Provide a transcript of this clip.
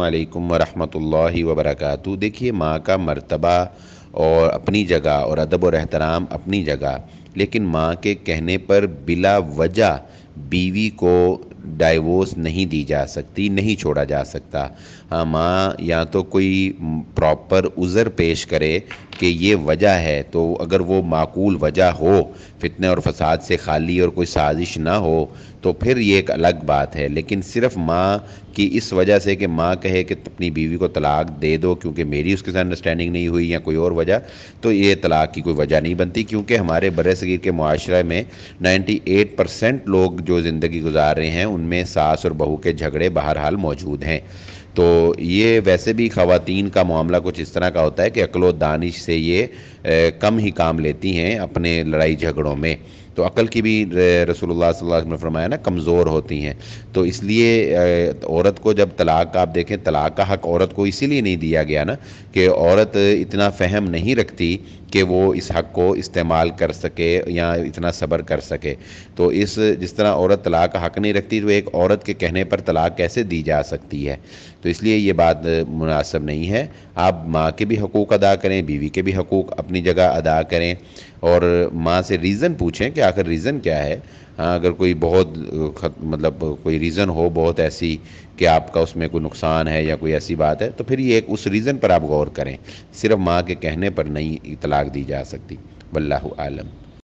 अस्सलाम वरहमतुल्लाहि वबरकातु देखिए माँ का मर्तबा और अपनी जगह और अदब और एहतराम अपनी जगह लेकिन माँ के कहने पर बिला वजह बीवी को डाइवोर्स नहीं दी जा सकती नहीं छोड़ा जा सकता हाँ माँ या तो कोई प्रॉपर उज़र पेश करे कि ये वजह है तो अगर वो माकूल वजह हो फितने और फसाद से खाली और कोई साजिश ना हो तो फिर ये एक अलग बात है लेकिन सिर्फ माँ की इस वजह से कि माँ कहे कि अपनी बीवी को तलाक दे दो क्योंकि मेरी उसके साथ अंडरस्टैंडिंग नहीं हुई या कोई और वजह तो ये तलाक की कोई वजह नहीं बनती क्योंकि हमारे बर के माशरे में 98 परसेंट लोग जो ज़िंदगी गुजार रहे हैं उनमें सास और बहू के झगड़े बहरहाल मौजूद हैं तो ये वैसे भी ख़वान का मामला कुछ इस तरह का होता है कि अकलो दानिश से ये कम ही काम लेती हैं अपने लड़ाई झगड़ों में तो अकल की भी रसूलुल्लाह सल्लल्लाहु ने फरमाया ना कमज़ोर होती हैं तो इसलिए औरत को जब तलाक का आप देखें तलाक का हक औरत को इसीलिए नहीं दिया गया ना कि औरत इतना फहम नहीं रखती कि वो इस हक को इस्तेमाल कर सके या इतना सब्र कर सके तो इस जिस तरह औरत तलाक का हक नहीं रखती तो एक औरत के कहने पर तलाक कैसे दी जा सकती है तो इसलिए ये बात मुनासब नहीं है आप माँ के भी हकूक़ अदा करें बीवी के भी हकूक़ अपनी जगह अदा करें और माँ से रीज़न पूछें कि आखिर रीज़न क्या है हाँ अगर कोई बहुत खत, मतलब कोई रीज़न हो बहुत ऐसी कि आपका उसमें कोई नुकसान है या कोई ऐसी बात है तो फिर ये एक उस रीज़न पर आप गौर करें सिर्फ माँ के कहने पर नहीं इतलाक़ दी जा सकती वल्लम